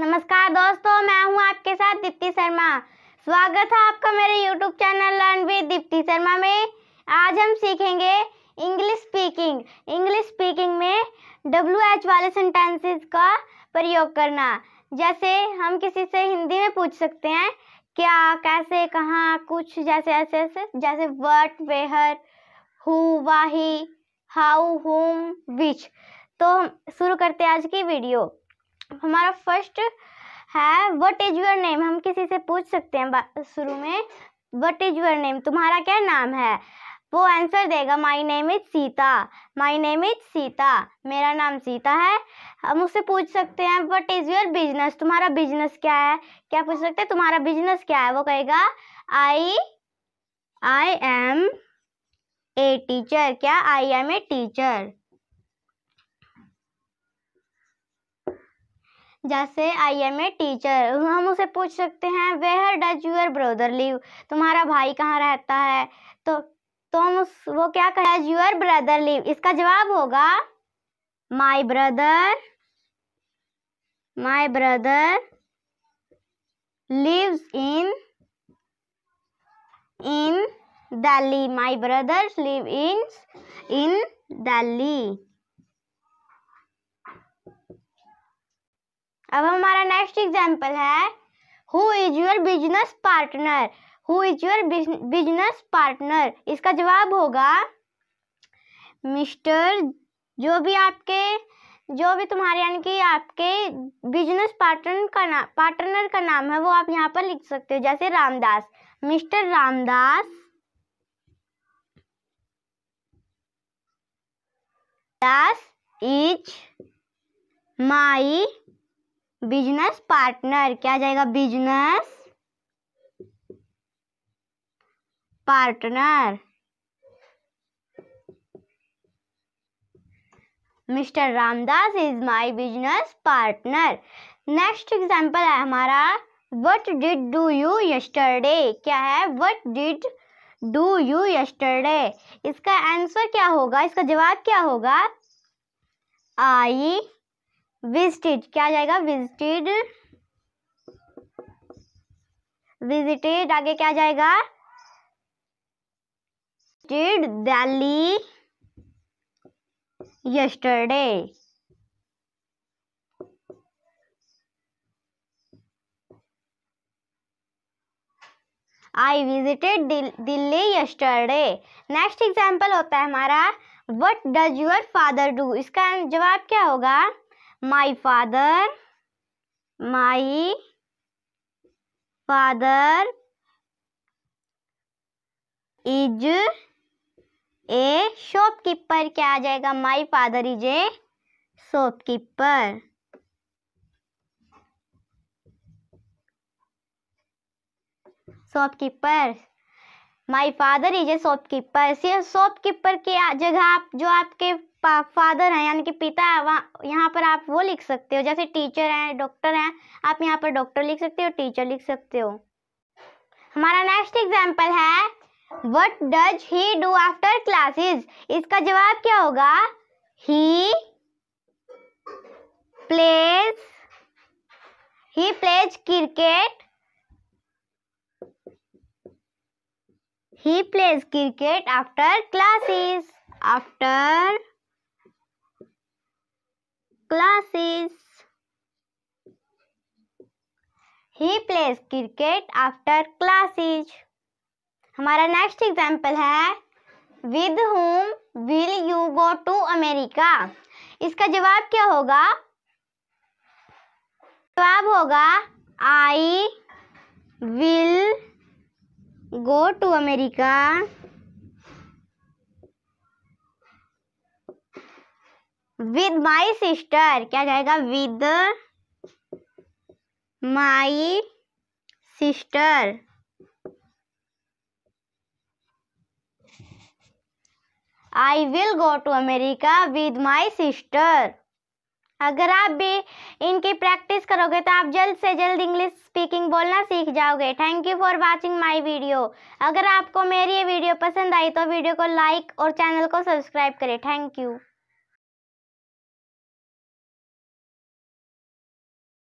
नमस्कार दोस्तों मैं हूं आपके साथ दीप्ति शर्मा स्वागत है आपका मेरे YouTube channel learn with Deepti Sharma में आज हम सीखेंगे इंग्लिश स्पीकिंग इंग्लिश स्पीकिंग में डब्ल्यू एच वाले सेंटेंसेस का प्रयोग करना जैसे हम किसी से हिंदी में पूछ सकते हैं क्या कैसे कहाँ कुछ जैसे ऐसे ऐसे जैसे what where who why how whom which तो शुरू करते हैं आज की वीडियो हमारा फर्स्ट है वट इज योर नेम हम किसी से पूछ सकते हैं शुरू में वट इज योर नेम तुम्हारा क्या नाम है वो आंसर देगा my name is Sita my name is Sita मेरा नाम सीता है हम उससे पूछ सकते हैं वट इज़ योर बिजनेस तुम्हारा बिजनेस क्या है क्या पूछ सकते हैं तुम्हारा बिजनेस क्या है वो कहेगा आई आई एम ए टीचर क्या आई एम ए टीचर जैसे आई एम ए टीचर हम उसे पूछ सकते हैं where does your brother live तुम्हारा भाई कहाँ रहता है तो तो हम उस वो क्या कह डज यूर ब्रदर लिव इसका जवाब होगा my brother my brother lives in in Delhi my brothers live in in Delhi अब हमारा नेक्स्ट एग्जाम्पल है who is your business partner who is your business partner इसका जवाब होगा मिस्टर जो भी आपके जो भी तुम्हारे यानी कि आपके बिजनेस पार्टनर का नाम पार्टनर का नाम है वो आप यहाँ पर लिख सकते हो जैसे Ramdas mister Ramdas Das is my business partner क्या आ जाएगा business partner mister Ramdas is my business partner next example है हमारा what did do you yesterday क्या है what did do you yesterday इसका आंसर क्या होगा इसका जवाब क्या होगा आई विजिटेड क्या जाएगा विजिटेड विजिटेड आगे क्या जाएगा visited Delhi yesterday I visited Delhi yesterday next example होता है हमारा what does your father do इसका जवाब क्या होगा my father my father is a shopkeeper क्या आ जाएगा my father is a shopkeeper shopkeeper my father is a shopkeeper सिर्फ शॉपकीपर की जगह आप जो आपके फादर हैं यानी कि पिता है वहाँ यहाँ पर आप वो लिख सकते हो जैसे टीचर हैं डॉक्टर हैं आप यहाँ पर डॉक्टर लिख सकते हो टीचर लिख सकते हो हमारा नेक्स्ट एग्जाम्पल है what does he do after classes इसका जवाब क्या होगा he plays he plays cricket he plays cricket after classes after classes. He plays cricket after classes. हमारा नेक्स्ट एग्जाम्पल है with whom will you go to America इसका जवाब क्या होगा जवाब होगा I will go to America with my sister क्या जाएगा with my sister I will go to America with my sister अगर आप भी इनकी प्रैक्टिस करोगे तो आप जल्द से जल्द इंग्लिश स्पीकिंग बोलना सीख जाओगे thank you for watching my video अगर आपको मेरी ये वीडियो पसंद आई तो वीडियो को लाइक और चैनल को सब्सक्राइब करें थैंक यू